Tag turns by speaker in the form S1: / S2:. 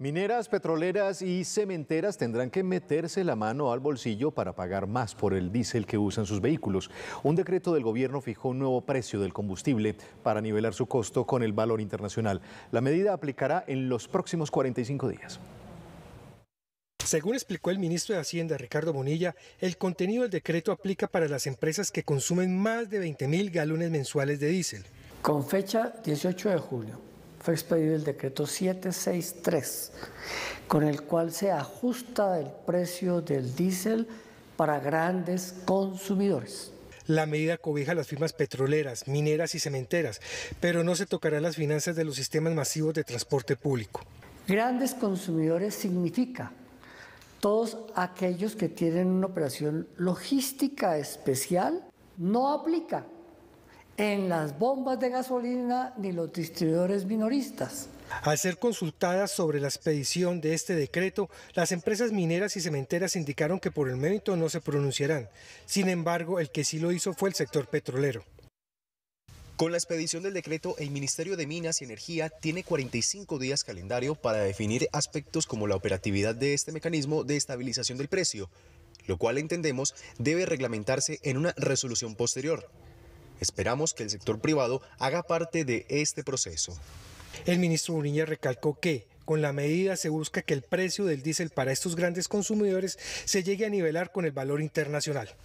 S1: Mineras, petroleras y cementeras tendrán que meterse la mano al bolsillo para pagar más por el diésel que usan sus vehículos. Un decreto del gobierno fijó un nuevo precio del combustible para nivelar su costo con el valor internacional. La medida aplicará en los próximos 45 días.
S2: Según explicó el ministro de Hacienda, Ricardo Bonilla, el contenido del decreto aplica para las empresas que consumen más de 20 mil galones mensuales de
S3: diésel. Con fecha 18 de julio, fue expedido el decreto 763, con el cual se ajusta el precio del diésel para grandes consumidores.
S2: La medida cobija las firmas petroleras, mineras y cementeras, pero no se tocará las finanzas de los sistemas masivos de transporte público.
S3: Grandes consumidores significa todos aquellos que tienen una operación logística especial, no aplica en las bombas de gasolina ni los distribuidores minoristas.
S2: Al ser consultadas sobre la expedición de este decreto, las empresas mineras y cementeras indicaron que por el mérito no se pronunciarán. Sin embargo, el que sí lo hizo fue el sector petrolero.
S4: Con la expedición del decreto, el Ministerio de Minas y Energía tiene 45 días calendario para definir aspectos como la operatividad de este mecanismo de estabilización del precio, lo cual entendemos debe reglamentarse en una resolución posterior. Esperamos que el sector privado haga parte de este proceso.
S2: El ministro Uriña recalcó que, con la medida se busca que el precio del diésel para estos grandes consumidores se llegue a nivelar con el valor internacional.